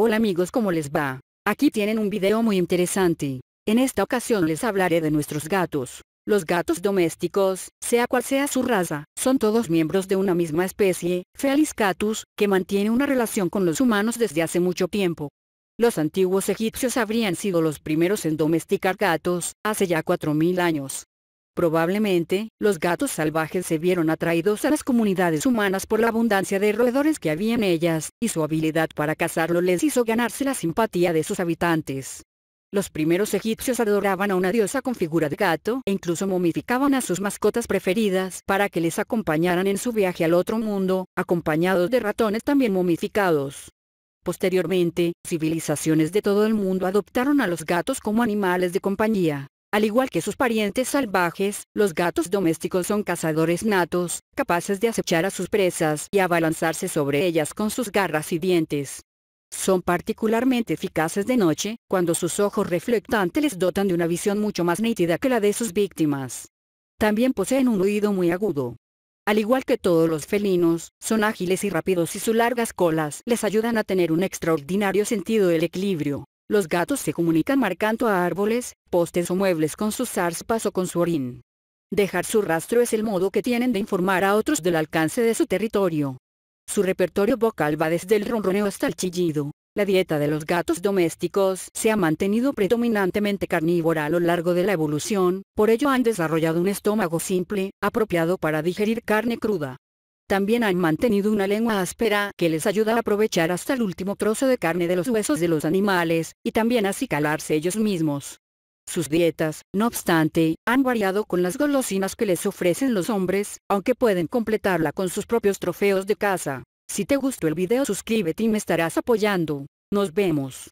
Hola amigos ¿cómo les va? Aquí tienen un video muy interesante. En esta ocasión les hablaré de nuestros gatos. Los gatos domésticos, sea cual sea su raza, son todos miembros de una misma especie, Felis catus, que mantiene una relación con los humanos desde hace mucho tiempo. Los antiguos egipcios habrían sido los primeros en domesticar gatos, hace ya 4.000 años. Probablemente, los gatos salvajes se vieron atraídos a las comunidades humanas por la abundancia de roedores que había en ellas, y su habilidad para cazarlo les hizo ganarse la simpatía de sus habitantes. Los primeros egipcios adoraban a una diosa con figura de gato e incluso momificaban a sus mascotas preferidas para que les acompañaran en su viaje al otro mundo, acompañados de ratones también momificados. Posteriormente, civilizaciones de todo el mundo adoptaron a los gatos como animales de compañía. Al igual que sus parientes salvajes, los gatos domésticos son cazadores natos, capaces de acechar a sus presas y abalanzarse sobre ellas con sus garras y dientes. Son particularmente eficaces de noche, cuando sus ojos reflectantes les dotan de una visión mucho más nítida que la de sus víctimas. También poseen un oído muy agudo. Al igual que todos los felinos, son ágiles y rápidos y sus largas colas les ayudan a tener un extraordinario sentido del equilibrio. Los gatos se comunican marcando a árboles, postes o muebles con sus zarpas o con su orín. Dejar su rastro es el modo que tienen de informar a otros del alcance de su territorio. Su repertorio vocal va desde el ronroneo hasta el chillido. La dieta de los gatos domésticos se ha mantenido predominantemente carnívora a lo largo de la evolución, por ello han desarrollado un estómago simple, apropiado para digerir carne cruda. También han mantenido una lengua áspera que les ayuda a aprovechar hasta el último trozo de carne de los huesos de los animales, y también acicalarse ellos mismos. Sus dietas, no obstante, han variado con las golosinas que les ofrecen los hombres, aunque pueden completarla con sus propios trofeos de caza. Si te gustó el video suscríbete y me estarás apoyando. Nos vemos.